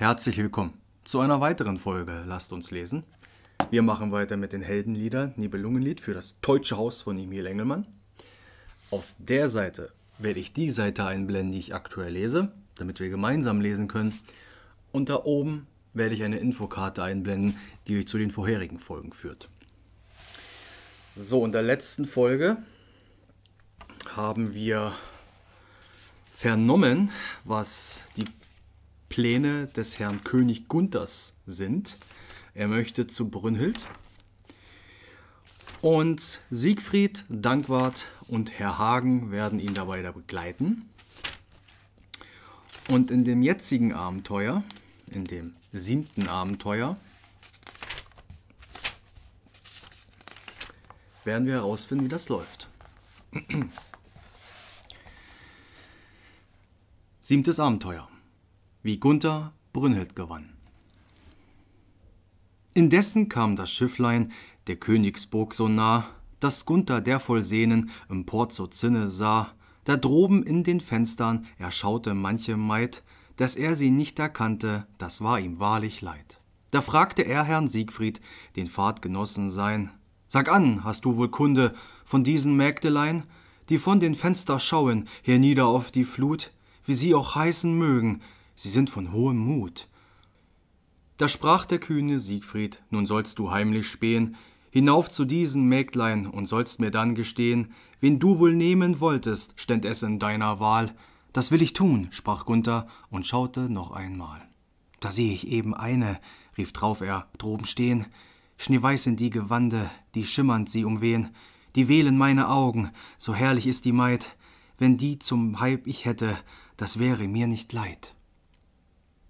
Herzlich willkommen zu einer weiteren Folge Lasst uns lesen. Wir machen weiter mit den Heldenlieder Nibelungenlied für das Deutsche Haus von Emil Engelmann. Auf der Seite werde ich die Seite einblenden, die ich aktuell lese, damit wir gemeinsam lesen können. Und da oben werde ich eine Infokarte einblenden, die euch zu den vorherigen Folgen führt. So, in der letzten Folge haben wir vernommen, was die Pläne des Herrn König Gunthers sind. Er möchte zu Brünnhild. Und Siegfried, Dankwart und Herr Hagen werden ihn dabei begleiten. Und in dem jetzigen Abenteuer, in dem siebten Abenteuer, werden wir herausfinden, wie das läuft. Siebtes Abenteuer wie Gunther Brünnhild gewann. Indessen kam das Schifflein der Königsburg so nah, dass Gunther der Vollsehnen Sehnen im Port so Zinne sah, da droben in den Fenstern erschaute manche Maid, dass er sie nicht erkannte, das war ihm wahrlich leid. Da fragte er Herrn Siegfried, den Fahrtgenossen sein, Sag an, hast du wohl Kunde von diesen Mägdelein, die von den Fenster schauen, hernieder auf die Flut, wie sie auch heißen mögen, sie sind von hohem Mut. Da sprach der kühne Siegfried, nun sollst du heimlich spähen, hinauf zu diesen Mägdlein und sollst mir dann gestehen, wen du wohl nehmen wolltest, ständ es in deiner Wahl. Das will ich tun, sprach Gunther und schaute noch einmal. Da sehe ich eben eine, rief drauf er, droben stehen, schneeweiß sind die Gewande, die schimmernd sie umwehen, die wählen meine Augen, so herrlich ist die Maid, wenn die zum Halb ich hätte, das wäre mir nicht leid.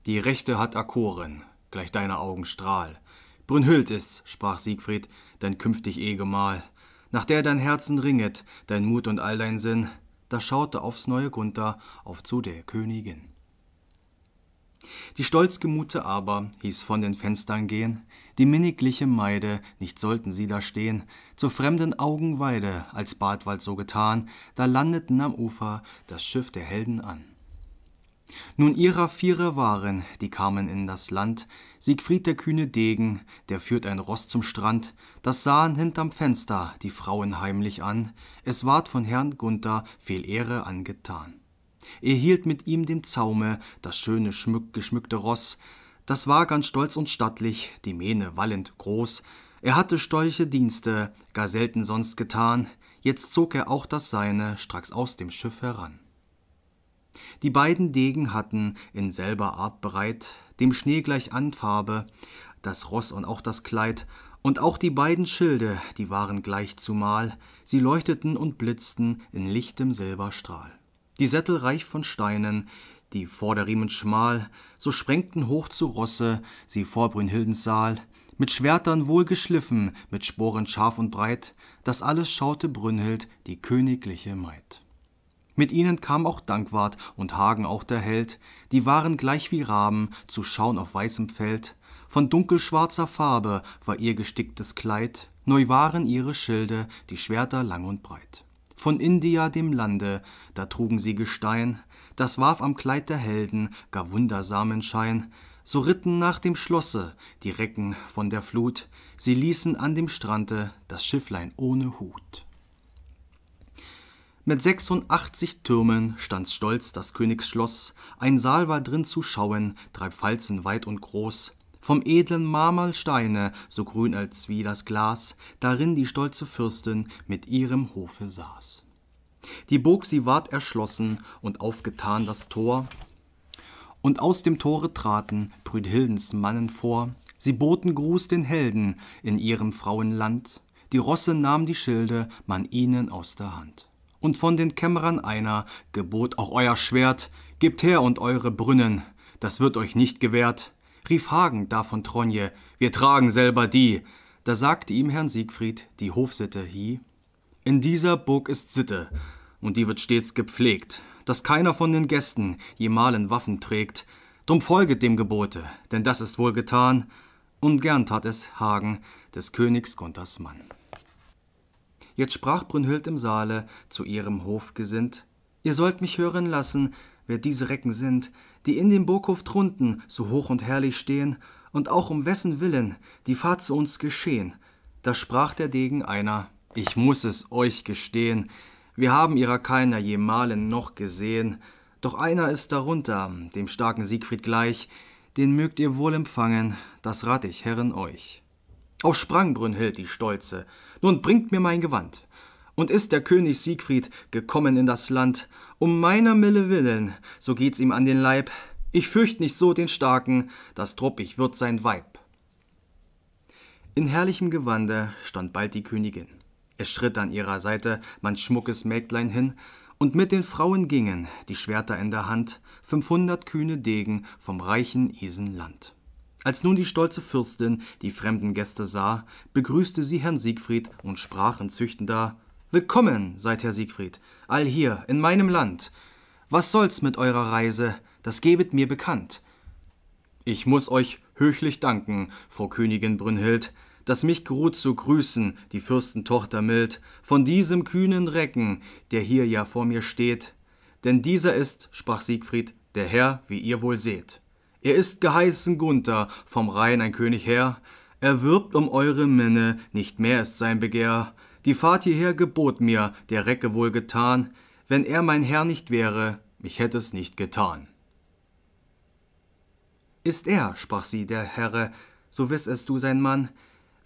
Die Rechte hat Akoren, gleich deiner Augen Strahl. Brünnhild ist's, sprach Siegfried, dein künftig Ehgemahl. Nach der dein Herzen ringet, dein Mut und all dein Sinn, da schaute aufs neue Gunther auf zu der Königin. Die stolzgemute aber hieß von den Fenstern gehen, die minnigliche Meide, nicht sollten sie da stehen, zur fremden Augenweide, als Badwald so getan, da landeten am Ufer das Schiff der Helden an. Nun ihrer Viere waren, die kamen in das Land, Siegfried der kühne Degen, der führt ein Ross zum Strand, das sahen hinterm Fenster die Frauen heimlich an, es ward von Herrn Gunther viel Ehre angetan. Er hielt mit ihm dem Zaume das schöne schmück geschmückte Ross, das war ganz stolz und stattlich, die Mähne wallend groß, er hatte stolche Dienste, gar selten sonst getan, jetzt zog er auch das Seine stracks aus dem Schiff heran. Die beiden Degen hatten, in selber Art bereit, dem Schnee gleich an Farbe, das Ross und auch das Kleid, und auch die beiden Schilde, die waren gleich zumal, sie leuchteten und blitzten in lichtem Silberstrahl. Die Sättel reich von Steinen, die Vorderriemen schmal, so sprengten hoch zu Rosse, sie vor Brünnhildens Saal, mit Schwertern wohl geschliffen, mit Sporen scharf und breit, das alles schaute Brünnhild, die königliche Maid. Mit ihnen kam auch Dankwart und Hagen auch der Held, die waren gleich wie Raben, zu schauen auf weißem Feld. Von dunkelschwarzer Farbe war ihr gesticktes Kleid, neu waren ihre Schilde, die Schwerter lang und breit. Von India, dem Lande, da trugen sie Gestein, das warf am Kleid der Helden gar wundersamen Schein. So ritten nach dem Schlosse die Recken von der Flut, sie ließen an dem Strande das Schifflein ohne Hut. Mit 86 Türmen stand stolz das Königsschloss, ein Saal war drin zu schauen, drei Pfalzen weit und groß. Vom edlen Marmal so grün als wie das Glas, darin die stolze Fürstin mit ihrem Hofe saß. Die Burg sie ward erschlossen und aufgetan das Tor, und aus dem Tore traten Brüdhildens Mannen vor, sie boten Gruß den Helden in ihrem Frauenland, die Rosse nahm die Schilde man ihnen aus der Hand und von den Kämmerern einer gebot auch euer Schwert, gebt her und eure Brünnen, das wird euch nicht gewährt, rief Hagen da von Tronje, wir tragen selber die, da sagte ihm Herrn Siegfried die Hofsitte hie, in dieser Burg ist Sitte, und die wird stets gepflegt, dass keiner von den Gästen jemalen Waffen trägt, drum folget dem Gebote, denn das ist wohl getan, und gern tat es Hagen des Königs Gunthers Mann. Jetzt sprach Brünnhild im Saale zu ihrem Hofgesind: Ihr sollt mich hören lassen, wer diese Recken sind, die in dem Burghof drunten so hoch und herrlich stehen, und auch um wessen Willen die Fahrt zu uns geschehen. Da sprach der Degen einer: Ich muß es euch gestehen, wir haben ihrer keiner jemalen noch gesehen. Doch einer ist darunter, dem starken Siegfried gleich, den mögt ihr wohl empfangen, das rat ich Herren euch. Auch sprang Brünnhild die Stolze, nun bringt mir mein Gewand. Und ist der König Siegfried gekommen in das Land, um meiner Mille willen, so geht's ihm an den Leib, ich fürcht nicht so den Starken, das truppig wird sein Weib. In herrlichem Gewande stand bald die Königin. Es schritt an ihrer Seite mein schmuckes Mägdlein hin, und mit den Frauen gingen, die Schwerter in der Hand, fünfhundert kühne Degen vom reichen Isenland. Als nun die stolze Fürstin die fremden Gäste sah, begrüßte sie Herrn Siegfried und sprach in züchtender Willkommen seid Herr Siegfried, all hier in meinem Land. Was soll's mit eurer Reise, das gebet mir bekannt. Ich muß euch höchlich danken, Frau Königin Brünnhild, dass mich geruht zu grüßen, die Fürstentochter mild, von diesem kühnen Recken, der hier ja vor mir steht. Denn dieser ist, sprach Siegfried, der Herr, wie ihr wohl seht. Er ist geheißen Gunther, vom Rhein ein König her. Er wirbt um eure Minne, nicht mehr ist sein Begehr. Die Fahrt hierher gebot mir, der Recke wohl getan. Wenn er mein Herr nicht wäre, mich hätt es nicht getan. Ist er, sprach sie, der Herre, so wissest du sein Mann,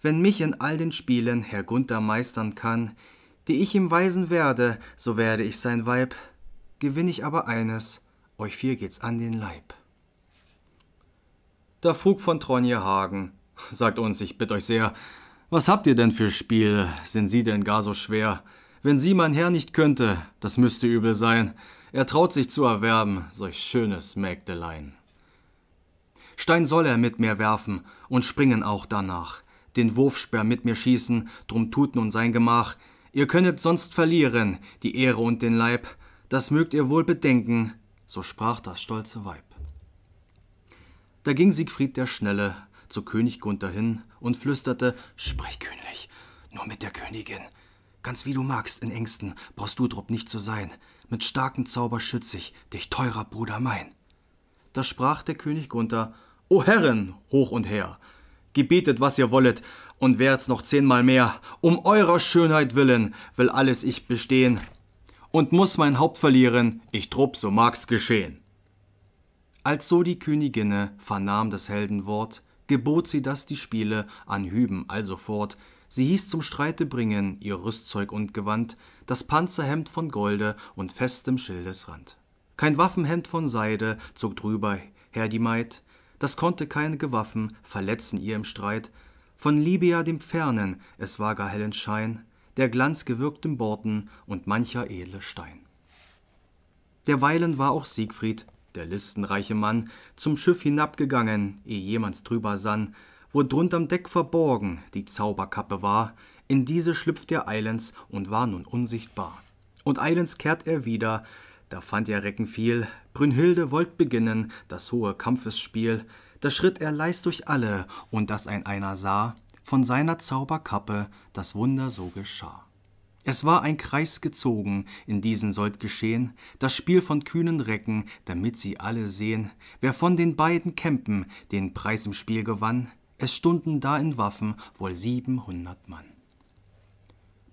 wenn mich in all den Spielen Herr Gunther meistern kann, die ich ihm weisen werde, so werde ich sein Weib. Gewinn ich aber eines, euch vier geht's an den Leib. Da frug von Tronje Hagen. Sagt uns, ich bitt euch sehr, was habt ihr denn für Spiel? Sind sie denn gar so schwer? Wenn sie mein Herr nicht könnte, das müsste übel sein. Er traut sich zu erwerben, solch schönes Mägdelein. Stein soll er mit mir werfen und springen auch danach. Den Wurfsperr mit mir schießen, drum tut nun sein Gemach. Ihr könnet sonst verlieren, die Ehre und den Leib. Das mögt ihr wohl bedenken, so sprach das stolze Weib. Da ging Siegfried der Schnelle zu König Gunther hin und flüsterte: Sprich, König, nur mit der Königin. Ganz wie du magst, in Ängsten brauchst du Drupp nicht zu sein. Mit starkem Zauber schütze ich dich, teurer Bruder mein. Da sprach der König Gunther: O Herren, hoch und her, gebetet, was ihr wollet, und wärt's noch zehnmal mehr. Um eurer Schönheit willen will alles ich bestehen und muss mein Haupt verlieren, ich Drupp, so mag's geschehen. Als so die Königinne vernahm des Heldenwort, gebot sie, dass die Spiele an Hüben also fort. Sie hieß zum Streite bringen ihr Rüstzeug und Gewand, das Panzerhemd von Golde und festem Schildesrand. Kein Waffenhemd von Seide zog drüber her die Maid, das konnte keine Gewaffen verletzen ihr im Streit. Von Libya dem Fernen, es war gar hellen Schein, der Glanz gewirktem Borten und mancher edle Stein. Derweilen war auch Siegfried der listenreiche Mann, zum Schiff hinabgegangen, eh jemand drüber sann, wo drunterm Deck verborgen die Zauberkappe war, in diese schlüpft er eilends und war nun unsichtbar. Und eilends kehrt er wieder, da fand er Recken viel, Brünnhilde wollt beginnen, das hohe Kampfesspiel, da schritt er leis durch alle, und dass ein einer sah, von seiner Zauberkappe das Wunder so geschah. Es war ein Kreis gezogen, in diesen sollt geschehen, das Spiel von kühnen Recken, damit sie alle sehen, wer von den beiden Kämpfen den Preis im Spiel gewann, es stunden da in Waffen wohl siebenhundert Mann.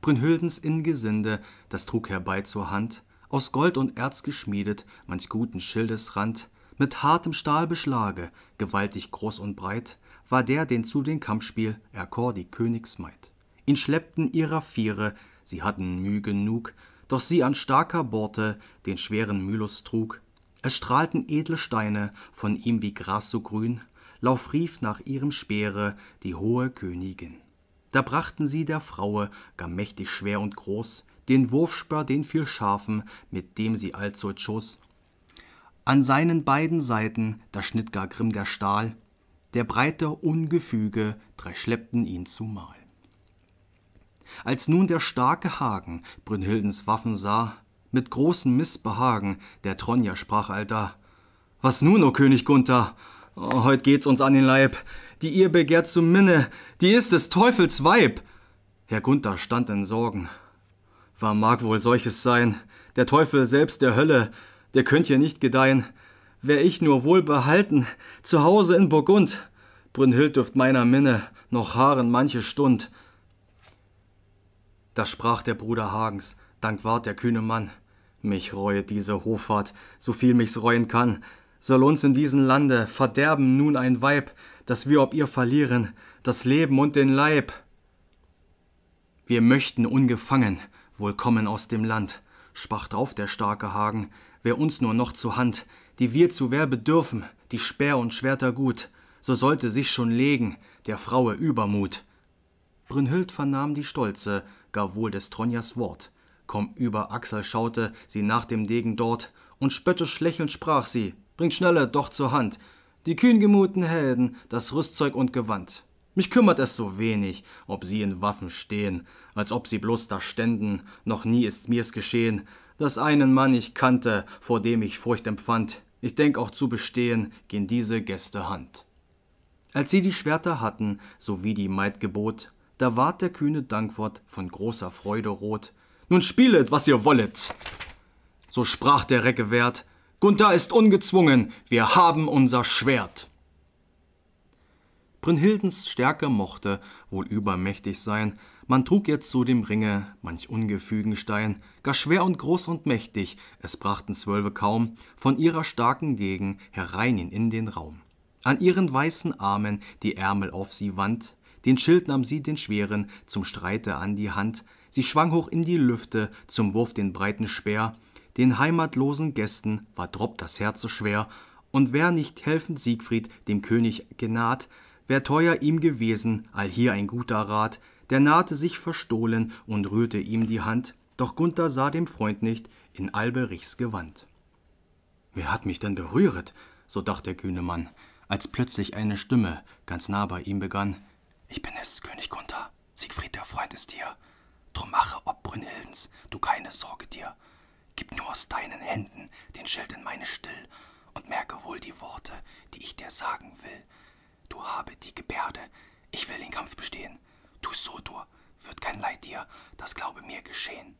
Brünnhildens Ingesinde, das trug herbei zur Hand, aus Gold und Erz geschmiedet, manch guten Schildesrand, mit hartem Stahlbeschlage, gewaltig groß und breit, war der, den zu dem Kampfspiel erkor die Königsmaid. Ihn schleppten ihrer Viere, sie hatten Mühe genug, doch sie an starker Borte den schweren Mylos trug. Es strahlten edle Steine, von ihm wie Gras so grün, Lauf rief nach ihrem Speere die hohe Königin. Da brachten sie der Fraue, gar mächtig schwer und groß, den Wurfspör, den viel scharfen, mit dem sie allzu schoss. An seinen beiden Seiten, da schnitt gar grimm der Stahl, der breite Ungefüge, drei schleppten ihn zumal. Als nun der starke Hagen Brünnhildens Waffen sah, mit großem Missbehagen, der Tronja sprach alter: Was nun, o König Gunther? Oh, heut geht's uns an den Leib. Die ihr begehrt zu Minne, die ist des Teufels Weib. Herr Gunther stand in Sorgen. War mag wohl solches sein, der Teufel selbst der Hölle, der könnt ihr nicht gedeihen. Wär ich nur wohl behalten, zu Hause in Burgund. Brünnhild dürft meiner Minne noch haaren manche Stund. Da sprach der Bruder Hagens, dank ward der kühne Mann. Mich reuet diese Hoffart, so viel mich's reuen kann. Soll uns in diesem Lande verderben nun ein Weib, dass wir ob ihr verlieren, das Leben und den Leib. Wir möchten ungefangen wohl kommen aus dem Land, sprach drauf der starke Hagen, wer uns nur noch zur Hand, die wir zu Wehr bedürfen, die Speer und Schwerter gut, so sollte sich schon legen der Fraue Übermut. Brünnhild vernahm die Stolze, gar wohl des Tronjas Wort. Komm über Axel schaute sie nach dem Degen dort, und spöttisch lächelnd sprach sie, bringt schneller doch zur Hand, die kühngemuten Helden, das Rüstzeug und Gewand. Mich kümmert es so wenig, ob sie in Waffen stehen, als ob sie bloß da ständen, noch nie ist mir's geschehen, dass einen Mann ich kannte, vor dem ich Furcht empfand, ich denk auch zu bestehen, gehen diese Gäste Hand. Als sie die Schwerter hatten, so wie die Maid gebot, da ward der kühne Dankwort von großer Freude rot. Nun spielet, was ihr wollet! So sprach der Recke wert, Gunther ist ungezwungen, wir haben unser Schwert! Brünnhildens Stärke mochte wohl übermächtig sein, man trug jetzt zu dem Ringe manch ungefügen Stein, gar schwer und groß und mächtig, es brachten Zwölfe kaum von ihrer starken Gegend herein in den Raum. An ihren weißen Armen die Ärmel auf sie wand, den Schild nahm sie den schweren, zum Streite an die Hand. Sie schwang hoch in die Lüfte, zum Wurf den breiten Speer. Den heimatlosen Gästen war drob das Herz so schwer. Und wär nicht helfend Siegfried dem König genaht, wär teuer ihm gewesen, allhier ein guter Rat. Der nahte sich verstohlen und rührte ihm die Hand. Doch Gunther sah dem Freund nicht in Alberichs Gewand. Wer hat mich denn berühret? so dacht der kühne Mann, als plötzlich eine Stimme ganz nah bei ihm begann. Ich bin es, König Gunther. Siegfried, der Freund, ist hier. Drum mache ob Brünnhildens, du keine Sorge dir. Gib nur aus deinen Händen den Schild in meine Still und merke wohl die Worte, die ich dir sagen will. Du habe die Gebärde, ich will den Kampf bestehen. Tu so, du, wird kein Leid dir, das glaube mir geschehen.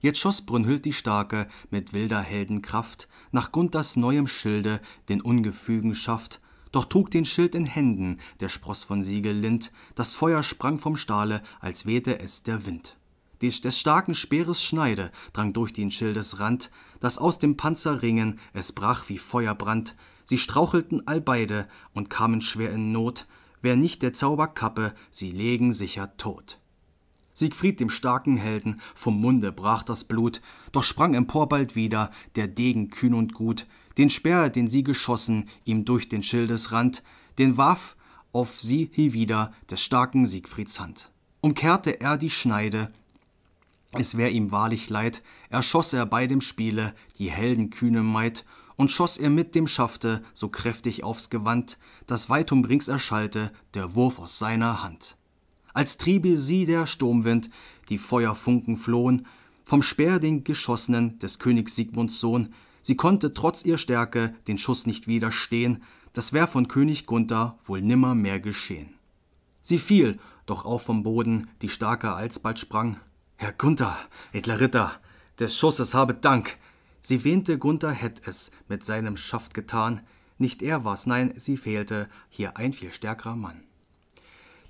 Jetzt schoss Brünnhild die Starke mit wilder Heldenkraft nach Gunthers neuem Schilde den ungefügen Schaft doch trug den Schild in Händen, der Spross von Siegel lind, das Feuer sprang vom Stahle, als wehte es der Wind. Des, des starken Speeres Schneide drang durch den Schildesrand, das aus dem Panzer ringen, es brach wie Feuerbrand, sie strauchelten all beide und kamen schwer in Not, wär nicht der Zauberkappe, sie legen sicher tot. Siegfried dem starken Helden vom Munde brach das Blut, doch sprang empor bald wieder der Degen kühn und gut, den Speer, den sie geschossen, ihm durch den Schildesrand, den warf auf sie hiewida des starken Siegfrieds Hand. Umkehrte er die Schneide, es wär ihm wahrlich leid, erschoss er bei dem Spiele die heldenkühne Maid und schoss er mit dem Schafte so kräftig aufs Gewand, dass weitum rings erschallte der Wurf aus seiner Hand. Als triebe sie der Sturmwind, die Feuerfunken flohen, vom Speer den Geschossenen des Königs Sigmunds Sohn, Sie konnte trotz ihrer Stärke den Schuss nicht widerstehen, das wär von König Gunther wohl nimmer mehr geschehen. Sie fiel, doch auch vom Boden, die Starke alsbald sprang. Herr Gunther, edler Ritter, des Schusses habe Dank. Sie wehnte, Gunther hätt es mit seinem Schaft getan. Nicht er war's, nein, sie fehlte, hier ein viel stärkerer Mann.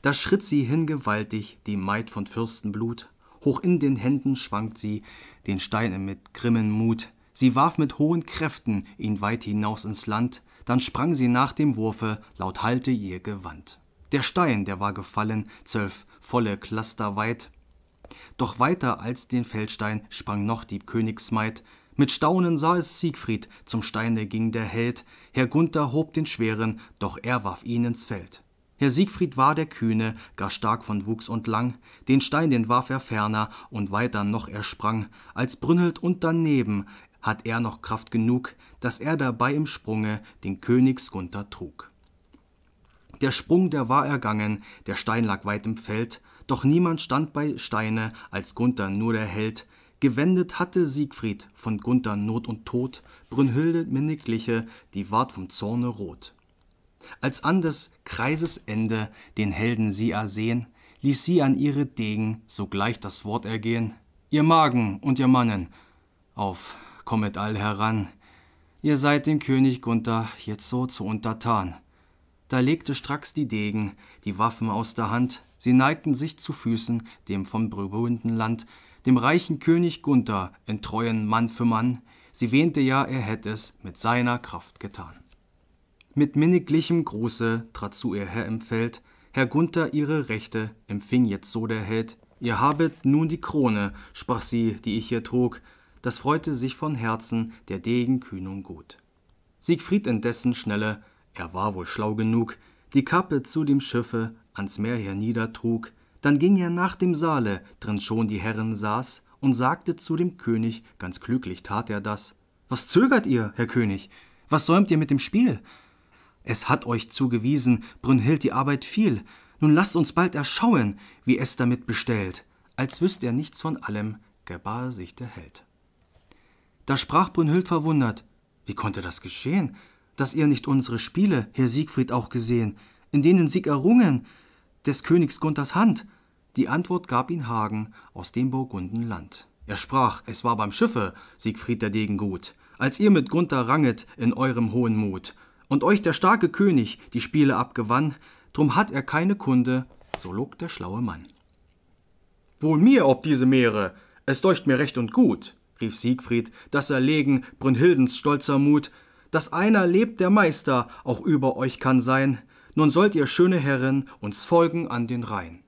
Da schritt sie hingewaltig, die Maid von Fürstenblut. Hoch in den Händen schwankt sie, den Stein mit grimmen Mut. Sie warf mit hohen Kräften ihn weit hinaus ins Land, dann sprang sie nach dem Wurfe, laut halte ihr Gewand. Der Stein, der war gefallen, zwölf volle Cluster weit. Doch weiter als den Feldstein sprang noch die Königsmaid. Mit Staunen sah es Siegfried, zum Steine ging der Held. Herr Gunther hob den schweren, doch er warf ihn ins Feld. Herr Siegfried war der Kühne, gar stark von Wuchs und lang, den Stein, den warf er ferner, und weiter noch er sprang, als Brünnelt und daneben hat er noch Kraft genug, dass er dabei im Sprunge den Königsgunter trug. Der Sprung, der war ergangen, der Stein lag weit im Feld, doch niemand stand bei Steine, als Gunther nur der Held. Gewendet hatte Siegfried von Gunther Not und Tod, Brünnhilde minnigliche, die ward vom Zorne rot. Als an des Kreises Ende den Helden sie ersehen, ließ sie an ihre Degen sogleich das Wort ergehen. Ihr Magen und ihr Mannen, auf kommet all heran, ihr seid dem König Gunther jetzt so zu untertan. Da legte stracks die Degen, die Waffen aus der Hand, sie neigten sich zu Füßen, dem vom berühmten Land, dem reichen König Gunther, in Treuen Mann für Mann, sie wähnte ja, er hätte es mit seiner Kraft getan. Mit minniglichem Gruße trat zu ihr Herr im Feld, Herr Gunther ihre Rechte empfing jetzt so der Held, ihr habet nun die Krone, sprach sie, die ich hier trug, das freute sich von Herzen der Degen Kühnung gut. Siegfried indessen schnelle, er war wohl schlau genug, die Kappe zu dem Schiffe ans Meer herniedertrug, dann ging er nach dem Saale, drin schon die Herren saß, und sagte zu dem König, ganz glücklich tat er das, Was zögert ihr, Herr König? Was säumt ihr mit dem Spiel? Es hat euch zugewiesen, Brünnhild die Arbeit viel, nun lasst uns bald erschauen, wie es damit bestellt. Als wüsst er nichts von allem, gebar sich der Held. Da sprach Brünnhild verwundert, wie konnte das geschehen, dass ihr nicht unsere Spiele, Herr Siegfried, auch gesehen, in denen Sieg errungen, des Königs Gunthers Hand? Die Antwort gab ihn Hagen aus dem Burgundenland. Er sprach, es war beim Schiffe, Siegfried der Degen gut, als ihr mit Gunther ranget in eurem hohen Mut, und euch der starke König die Spiele abgewann, drum hat er keine Kunde, so log der schlaue Mann. Wohl mir ob diese Meere, es deucht mir recht und gut, rief Siegfried, das erlegen Brünnhildens stolzer Mut, dass einer lebt der Meister, auch über euch kann sein, nun sollt ihr, schöne Herren, uns folgen an den Rhein.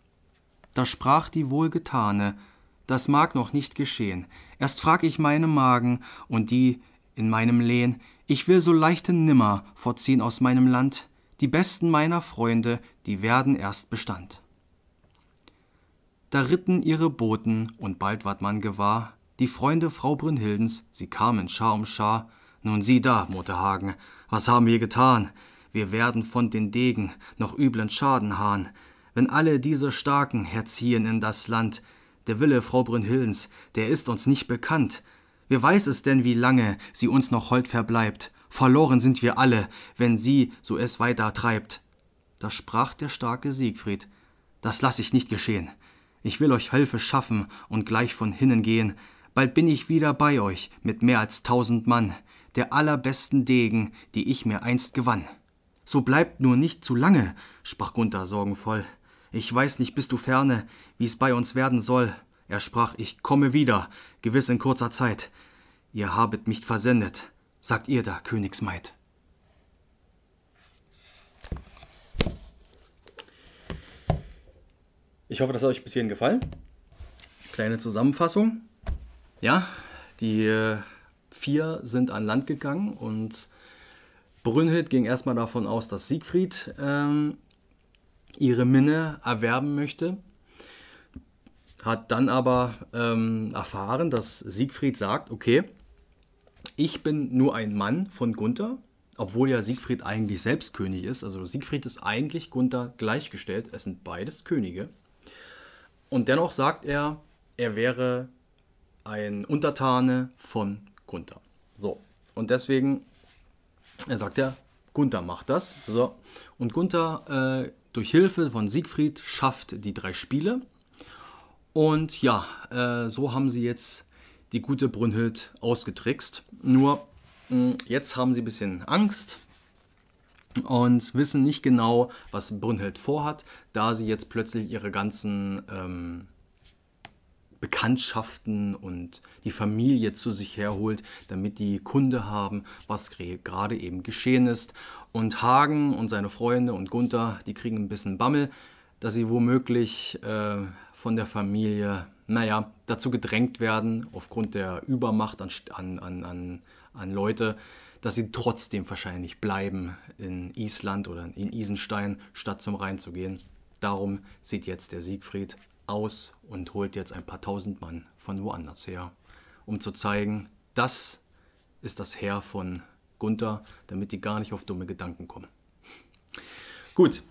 Da sprach die Wohlgetane, das mag noch nicht geschehen, erst frag ich meine Magen und die in meinem Lehn, ich will so leichten nimmer fortziehen aus meinem Land, die besten meiner Freunde, die werden erst Bestand. Da ritten ihre Boten, und bald ward man gewahr, die Freunde Frau Brünnhildens, sie kamen Schar um Schar. Nun sieh da, Mutter Hagen, was haben wir getan? Wir werden von den Degen noch üblen Schaden hahn. Wenn alle diese Starken herziehen in das Land, der Wille Frau Brünnhildens, der ist uns nicht bekannt. Wer weiß es denn, wie lange sie uns noch hold verbleibt? Verloren sind wir alle, wenn sie so es weiter treibt. Da sprach der starke Siegfried, das lass ich nicht geschehen. Ich will euch Hilfe schaffen und gleich von hinnen gehen, Bald bin ich wieder bei euch mit mehr als tausend Mann, der allerbesten Degen, die ich mir einst gewann. So bleibt nur nicht zu lange, sprach Gunther sorgenvoll. Ich weiß nicht, bist du ferne, wie's bei uns werden soll. Er sprach, ich komme wieder, gewiss in kurzer Zeit. Ihr habet mich versendet, sagt ihr da, Königsmaid. Ich hoffe, das hat euch bis hierhin gefallen. Kleine Zusammenfassung. Ja, die äh, vier sind an Land gegangen und Brünnhild ging erstmal davon aus, dass Siegfried ähm, ihre Minne erwerben möchte, hat dann aber ähm, erfahren, dass Siegfried sagt, okay, ich bin nur ein Mann von Gunther, obwohl ja Siegfried eigentlich selbst König ist. Also Siegfried ist eigentlich Gunther gleichgestellt, es sind beides Könige. Und dennoch sagt er, er wäre ein Untertane von Gunther. So, und deswegen sagt er, Gunther macht das. So, und Gunther äh, durch Hilfe von Siegfried schafft die drei Spiele. Und ja, äh, so haben sie jetzt die gute Brünnhild ausgetrickst. Nur mh, jetzt haben sie ein bisschen Angst und wissen nicht genau, was Brünnhild vorhat, da sie jetzt plötzlich ihre ganzen ähm, Bekanntschaften und die Familie zu sich herholt, damit die Kunde haben, was gerade eben geschehen ist. Und Hagen und seine Freunde und Gunther, die kriegen ein bisschen Bammel, dass sie womöglich äh, von der Familie, naja, dazu gedrängt werden, aufgrund der Übermacht an, an, an, an Leute, dass sie trotzdem wahrscheinlich bleiben in Island oder in Isenstein, statt zum Rhein zu gehen. Darum sieht jetzt der Siegfried aus und holt jetzt ein paar tausend Mann von woanders her, um zu zeigen, das ist das Heer von Gunther, damit die gar nicht auf dumme Gedanken kommen. Gut,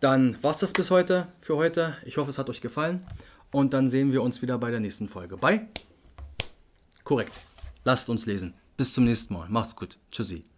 dann war es das bis heute für heute. Ich hoffe, es hat euch gefallen. Und dann sehen wir uns wieder bei der nächsten Folge. Bye. Korrekt. Lasst uns lesen. Bis zum nächsten Mal. Macht's gut. Tschüssi.